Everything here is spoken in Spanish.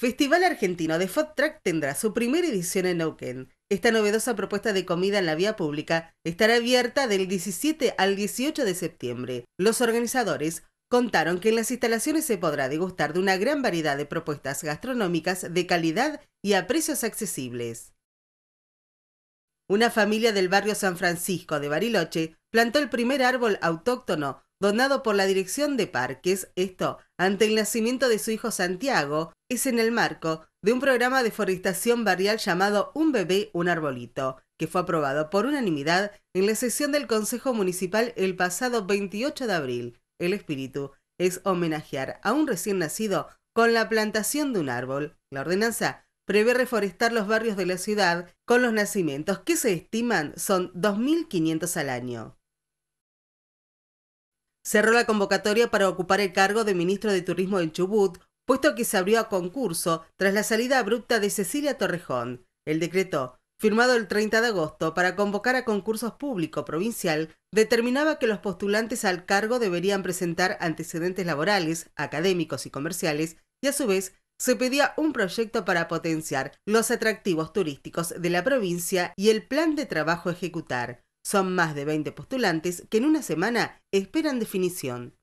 Festival Argentino de Food Truck tendrá su primera edición en Neuquén. Esta novedosa propuesta de comida en la vía pública estará abierta del 17 al 18 de septiembre. Los organizadores contaron que en las instalaciones se podrá degustar de una gran variedad de propuestas gastronómicas de calidad y a precios accesibles. Una familia del barrio San Francisco de Bariloche plantó el primer árbol autóctono donado por la Dirección de Parques, esto ante el nacimiento de su hijo Santiago, es en el marco de un programa de forestación barrial llamado Un bebé, un arbolito, que fue aprobado por unanimidad en la sesión del Consejo Municipal el pasado 28 de abril. El espíritu es homenajear a un recién nacido con la plantación de un árbol. La ordenanza prevé reforestar los barrios de la ciudad con los nacimientos que se estiman son 2.500 al año. Cerró la convocatoria para ocupar el cargo de ministro de Turismo del Chubut, puesto que se abrió a concurso tras la salida abrupta de Cecilia Torrejón. El decreto, firmado el 30 de agosto para convocar a concursos público provincial, determinaba que los postulantes al cargo deberían presentar antecedentes laborales, académicos y comerciales, y a su vez se pedía un proyecto para potenciar los atractivos turísticos de la provincia y el plan de trabajo a ejecutar. Son más de 20 postulantes que en una semana esperan definición.